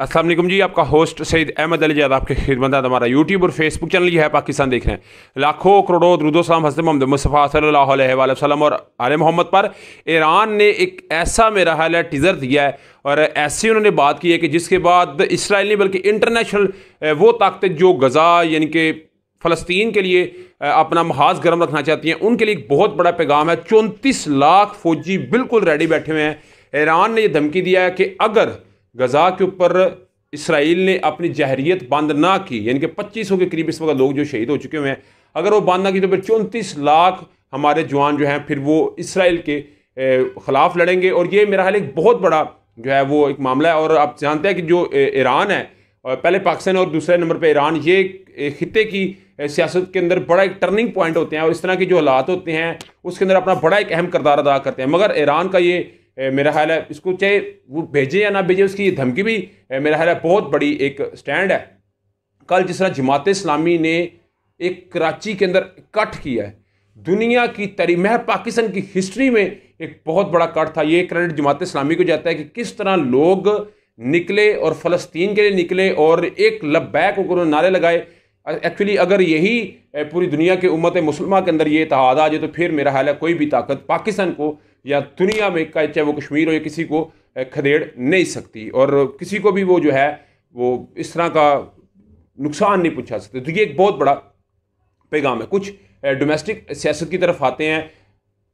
असलम जी आपका होस्ट सईद अहमद अली जद आपके खिदमत हमारा यूट्यूब और फेसबुक चैनल ये है पाकिस्तान देख रहे हैं लाखों करोड़ों सलाम हजरत मोहम्मद मुस्फ़ा सल्ला वसलम और आल मोहम्मद पर ईरान ने एक ऐसा मेरा हाल है टीज़र दिया है और ऐसी उन्होंने बात की है कि जिसके बाद इसराइल नहीं बल्कि इंटरनेशनल वो ताकतें जो गज़ा यानी कि फ़लस्तीन के लिए अपना महाज गर्म रखना चाहती हैं उनके लिए एक बहुत बड़ा पैगाम है चौंतीस लाख फौजी बिल्कुल रेडी बैठे हुए हैं ईरान ने यह धमकी दिया है कि अगर गज़ा के ऊपर इसराइल ने अपनी जहरीत बंद ना की यानी कि पच्चीस के करीब इस वक्त लोग जो शहीद हो चुके हुए हैं अगर वो बंद ना की तो फिर चौंतीस लाख हमारे जवान जो हैं फिर वो इसराइल के ख़िलाफ़ लड़ेंगे और ये मेरा हाल एक बहुत बड़ा जो है वो एक मामला है और आप जानते हैं कि जो ईरान है पहले पाकिस्तान और दूसरे नंबर पे ईरान ये खत्े की सियासत के अंदर बड़ा एक टर्निंग पॉइंट होते हैं और इस तरह के जो हालात होते हैं उसके अंदर अपना बड़ा एक अहम करदार अदा करते हैं मगर ईरान का ये मेरा ख्याल है इसको चाहे वो भेजे या ना भेजे उसकी धमकी भी मेरा ख्याल है बहुत बड़ी एक स्टैंड है कल जिस तरह जमात इस्लामी ने एक कराची के अंदर इकट्ठ किया है दुनिया की तरी मह पाकिस्तान की हिस्ट्री में एक बहुत बड़ा कट था ये क्रेडिट जमात इस्लामी को जाता है कि किस तरह लोग निकले और फ़लस्तीन के लिए निकले और एक लब होकर उन्होंने नारे लगाए एक्चुअली अगर यही पूरी दुनिया के उम्मत मुसलमान के अंदर ये इतिहाद आ जाए तो फिर मेरा हाल है कोई भी ताकत पाकिस्तान को या दुनिया में का चाहे वो कश्मीर हो या किसी को खदेड़ नहीं सकती और किसी को भी वो जो है वो इस तरह का नुकसान नहीं पहुँचा सकते तो ये एक बहुत बड़ा पैगाम है कुछ डोमेस्टिक सियासत की तरफ आते हैं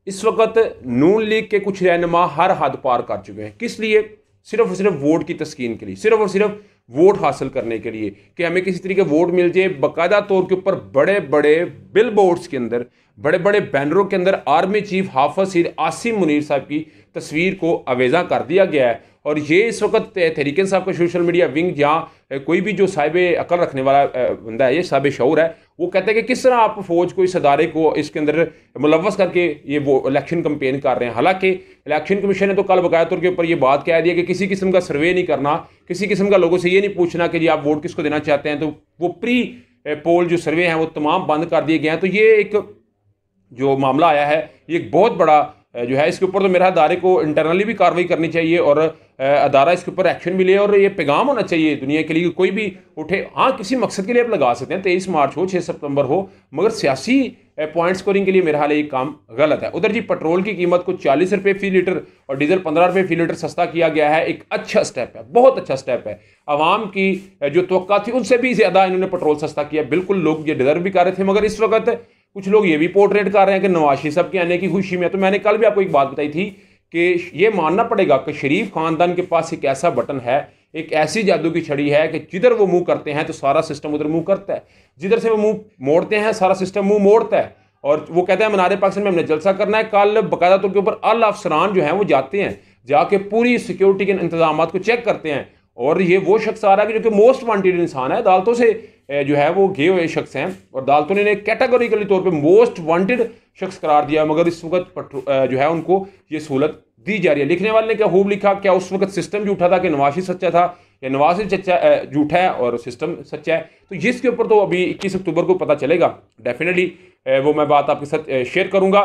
इस वक्त नून लीग के कुछ रहनमा हर हद पार कर चुके हैं किस लिए सिर्फ और सिर्फ वोट की तस्कीन के लिए सिर्फ और सिर्फ वोट हासिल करने के लिए कि हमें किसी तरीके वोट मिल जाए बाकायदा तौर के ऊपर बड़े बड़े बिल बोर्ड्स के अंदर बड़े बड़े बैनरों के अंदर आर्मी चीफ हाफज सिर आसिम मुनीर साहब की तस्वीर को अवेजा कर दिया गया है और ये इस वक्त तहरीकन साहब का सोशल मीडिया विंग या कोई भी जो साहिब अकल रखने वाला बंदा है ये साहब शौर है वो कहते हैं कि किस तरह आप फौज को इस अदारे को इसके अंदर मुलवस करके ये वो इलेक्शन कंपेन कर रहे हैं हालांकि इलेक्शन कमीशन ने तो कल बकाया तौर के ऊपर ये बात कह दिया कि किसी किस्म का सर्वे नहीं करना किसी किस्म का लोगों से ये नहीं पूछना कि जी आप वोट किसको देना चाहते हैं तो वो प्री पोल जो सर्वे हैं वो तमाम बंद कर दिए गए हैं तो ये एक जो मामला आया है ये एक बहुत बड़ा जो है इसके ऊपर तो मेरा अदारे को इंटरनली भी कार्रवाई करनी चाहिए और अदारा इसके ऊपर एक्शन भी ले और ये पैगाम होना चाहिए दुनिया के लिए कोई भी उठे हाँ किसी मकसद के लिए आप लगा सकते हैं तो तेईस मार्च हो छः सितंबर हो मगर सियासी पॉइंट स्कोरिंग के लिए मेरा हाल ये काम गलत है उधर जी पेट्रोल की कीमत को चालीस रुपये फी लीटर और डीजल पंद्रह रुपये फी लीटर सस्ता किया गया है एक अच्छा स्टेप है बहुत अच्छा स्टेप है आवाम की जो तो थी उनसे भी ज़्यादा इन्होंने पेट्रोल सस्ता किया बिल्कुल लोग ये डिजर्व भी कर रहे थे मगर इस वक्त कुछ लोग ये भी पोर्ट्रेट कर रहे हैं कि नवाशी साहब के आने की खुशी में तो मैंने कल भी आपको एक बात बताई थी कि ये मानना पड़ेगा कि शरीफ खानदान के पास एक ऐसा बटन है एक ऐसी जादू की छड़ी है कि जिधर वो मुंह करते हैं तो सारा सिस्टम उधर मुंह करता है जिधर से वो मुंह मोड़ते हैं सारा सिस्टम मुंह मोड़ता है और वो कहते हैं मनारे पाकिस्तान में हमने जलसा करना है कल बाकायदा तौर के ऊपर अल अफसरान जो हैं वो जाते हैं जाके पूरी सिक्योरिटी के इंतजाम को चेक करते हैं और ये वो शख्स आ रहा है कि जो कि मोस्ट वांटेड इंसान है अदालतों से जो है वो गए हुए शख्स हैं और अदालतों ने इन्हें कैटेगोरिकली तौर पर मोस्ट वांटेड शख्स करार दिया मगर इस वक्त जो है उनको ये सहूलत दी जा रही है लिखने वाले ने क्या खूब लिखा क्या उस वक्त सिस्टम झूठा था कि नवाशी सच्चा था या नवाशी सच्चा झूठा है और सिस्टम सच्चा है तो जिसके ऊपर तो अभी इक्कीस अक्टूबर को पता चलेगा डेफिनेटली वो मैं बात आपके साथ शेयर करूँगा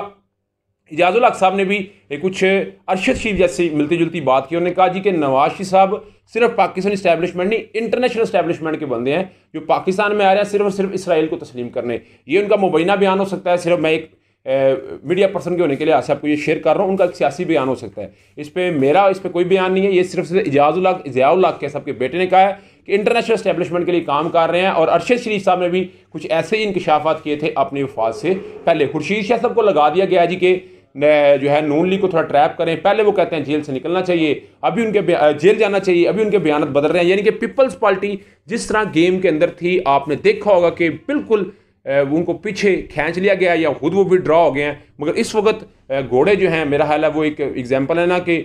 इजाजुल हक साहब ने भी कुछ अरशद शरीफ जैसी मिलती जुलती बात की उन्होंने कहा जी कि नवाज शरीफ साहब सिर्फ पाकिस्तान इस्टेबलिशमेंट नहीं इंटरनेशनल इस्टेबलिशमेंट के बंदे हैं जो पाकिस्तान में आ रहे हैं सिर्फ और सिर्फ इसराइल को तस्लीम करने ये उनका मुबैना बयान हो सकता है सिर्फ मैं एक ए, मीडिया पर्सन के होने के लिए आशा आपको ये शेयर कर रहा हूँ उनका एक सियासी बयान हो सकता है इस पर मेरा इस पर कोई बयान नहीं है ये सिर्फ सिर्फ एजाजुल हक ज़ियाउल हक के सबके बेटे ने कहा है कि इंटरनेशनल स्टैब्लिशमेंट के लिए काम कर रहे हैं और अरशद शरीफ साहब ने भी कुछ ऐसे ही इंकशाफात किए थे अपनी वफात से पहले खुर्शीद शाह सबको को लगा दिया गया जी कि जो है नून लीग को थोड़ा ट्रैप करें पहले वो कहते हैं जेल से निकलना चाहिए अभी उनके जेल जाना चाहिए अभी उनके बयान बदल रहे हैं यानी कि पीपल्स पार्टी जिस तरह गेम के अंदर थी आपने देखा होगा कि बिल्कुल उनको पीछे खींच लिया गया या खुद वो विड्रॉ हो गए हैं मगर इस वक्त घोड़े जो हैं मेरा हाल है वो एक एग्जाम्पल है ना कि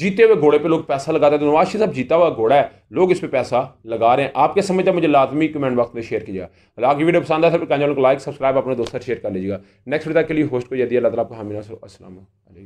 जीते हुए घोड़े पे लोग पैसा लगाते हैं तो नवाज शरीफ साहब जीता हुआ घोड़ा है लोग इस पर पैसा लगा रहे हैं आपके समझता मुझे लाजमी कमेंट बॉक्स में शेयर कीजिएगा अगर वीडियो पसंद आया तो सब चैनल को लाइक सब्सक्राइब अपने दोस्तों शेयर कर लीजिएगा नेक्स्ट वीडियो के लिए होस्ट को यदि अल्लाह तला आपका असल